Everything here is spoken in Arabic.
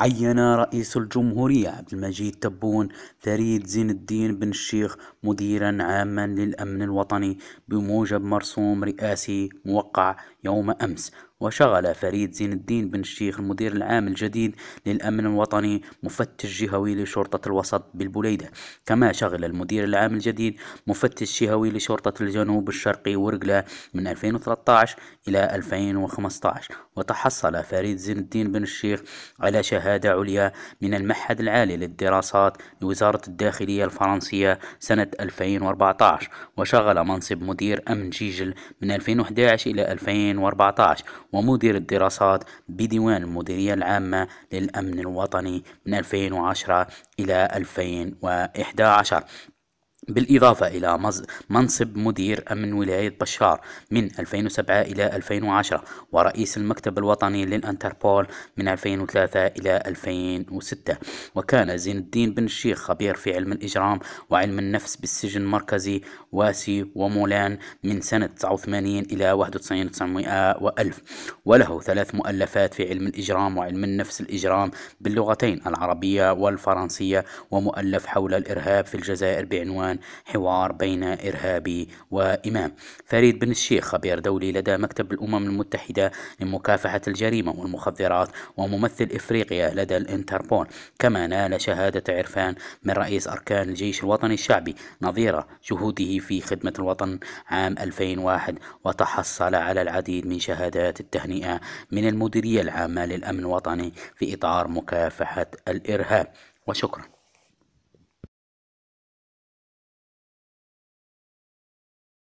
عين رئيس الجمهورية عبد المجيد تبون فريد زين الدين بن الشيخ مديرا عاما للأمن الوطني بموجب مرسوم رئاسي موقع يوم أمس وشغل فريد زين الدين بن الشيخ المدير العام الجديد للأمن الوطني مفتش جهوي لشرطة الوسط بالبليدة كما شغل المدير العام الجديد مفتش جهوي لشرطة الجنوب الشرقي ورقلة من 2013 إلى 2015 وتحصل فريد زين الدين بن الشيخ على شهادة عليا من المعهد العالي للدراسات لوزارة الداخلية الفرنسية سنة 2014 وشغل منصب مدير أمن جيجل من 2011 إلى 2014 ومدير الدراسات بديوان المديرية العامة للأمن الوطني من 2010 إلى 2011 بالإضافة إلى منصب مدير أمن ولاية بشار من 2007 إلى 2010 ورئيس المكتب الوطني للأنتربول من 2003 إلى 2006 وكان زين الدين بن الشيخ خبير في علم الإجرام وعلم النفس بالسجن المركزي واسي ومولان من سنة 89 إلى 91 900 وله ثلاث مؤلفات في علم الإجرام وعلم النفس الإجرام باللغتين العربية والفرنسية ومؤلف حول الإرهاب في الجزائر بعنوان بعنوان حوار بين إرهابي وإمام فريد بن الشيخ خبير دولي لدى مكتب الأمم المتحدة لمكافحة الجريمة والمخدرات وممثل إفريقيا لدى الإنتربول كما نال شهادة عرفان من رئيس أركان الجيش الوطني الشعبي نظير جهوده في خدمة الوطن عام 2001 وتحصل على العديد من شهادات التهنئة من المديرية العامة للأمن الوطني في إطار مكافحة الإرهاب وشكرا